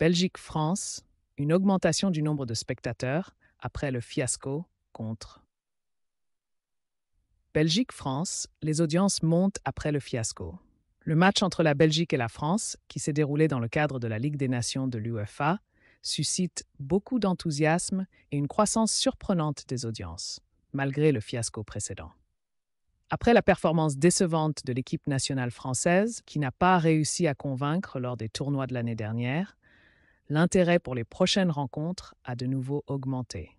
Belgique-France, une augmentation du nombre de spectateurs après le fiasco contre. Belgique-France, les audiences montent après le fiasco. Le match entre la Belgique et la France, qui s'est déroulé dans le cadre de la Ligue des Nations de l'UEFA, suscite beaucoup d'enthousiasme et une croissance surprenante des audiences, malgré le fiasco précédent. Après la performance décevante de l'équipe nationale française, qui n'a pas réussi à convaincre lors des tournois de l'année dernière, l'intérêt pour les prochaines rencontres a de nouveau augmenté.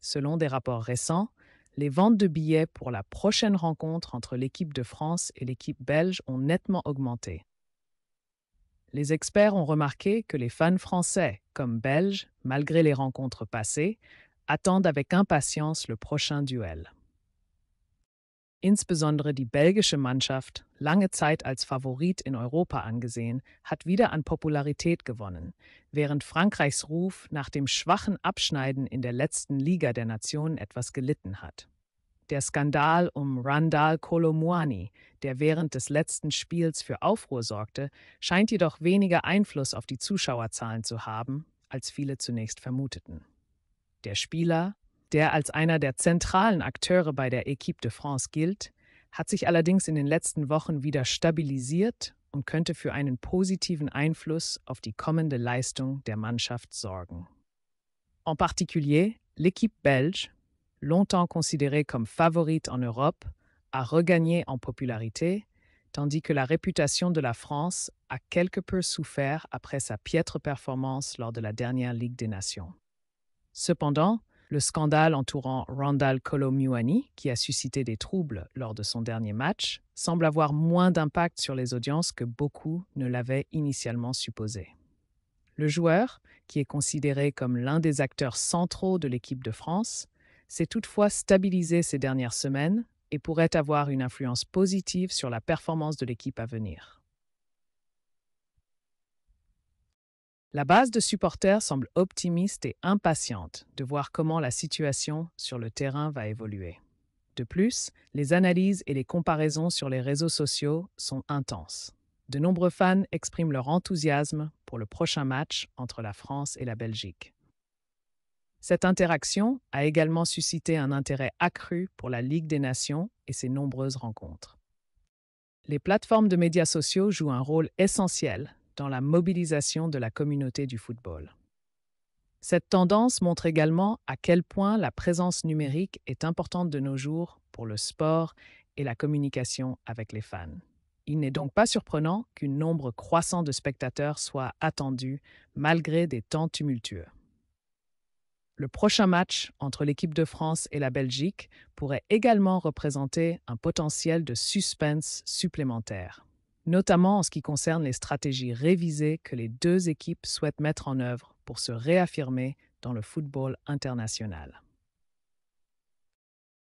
Selon des rapports récents, les ventes de billets pour la prochaine rencontre entre l'équipe de France et l'équipe belge ont nettement augmenté. Les experts ont remarqué que les fans français comme belges, malgré les rencontres passées, attendent avec impatience le prochain duel. Insbesondere die belgische Mannschaft, lange Zeit als Favorit in Europa angesehen, hat wieder an Popularität gewonnen, während Frankreichs Ruf nach dem schwachen Abschneiden in der letzten Liga der Nationen etwas gelitten hat. Der Skandal um Randall Colomuani, der während des letzten Spiels für Aufruhr sorgte, scheint jedoch weniger Einfluss auf die Zuschauerzahlen zu haben, als viele zunächst vermuteten. Der Spieler der als einer der zentralen Akteure bei der Equipe de France gilt, hat sich allerdings in den letzten Wochen wieder stabilisiert und könnte für einen positiven Einfluss auf die kommende Leistung der Mannschaft sorgen. En particulier, l'équipe belge, longtemps considérée comme favorite en Europe, a regagné en popularité, tandis que la réputation de la France a quelque peu souffert après sa piètre performance lors de la dernière Ligue des Nations. Cependant, Le scandale entourant Randall Colomuani, qui a suscité des troubles lors de son dernier match, semble avoir moins d'impact sur les audiences que beaucoup ne l'avaient initialement supposé. Le joueur, qui est considéré comme l'un des acteurs centraux de l'équipe de France, s'est toutefois stabilisé ces dernières semaines et pourrait avoir une influence positive sur la performance de l'équipe à venir. La base de supporters semble optimiste et impatiente de voir comment la situation sur le terrain va évoluer. De plus, les analyses et les comparaisons sur les réseaux sociaux sont intenses. De nombreux fans expriment leur enthousiasme pour le prochain match entre la France et la Belgique. Cette interaction a également suscité un intérêt accru pour la Ligue des Nations et ses nombreuses rencontres. Les plateformes de médias sociaux jouent un rôle essentiel dans la mobilisation de la communauté du football. Cette tendance montre également à quel point la présence numérique est importante de nos jours pour le sport et la communication avec les fans. Il n'est donc pas surprenant qu'un nombre croissant de spectateurs soit attendu malgré des temps tumultueux. Le prochain match entre l'équipe de France et la Belgique pourrait également représenter un potentiel de suspense supplémentaire notamment en ce qui concerne les stratégies révisées que les deux équipes souhaitent mettre en œuvre pour se réaffirmer dans le football international.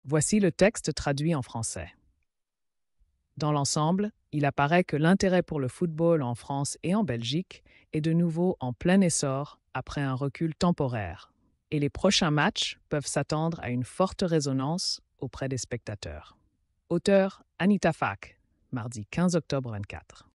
Voici le texte traduit en français. Dans l'ensemble, il apparaît que l'intérêt pour le football en France et en Belgique est de nouveau en plein essor après un recul temporaire, et les prochains matchs peuvent s'attendre à une forte résonance auprès des spectateurs. Auteur Anita Fak, mardi 15 octobre 24.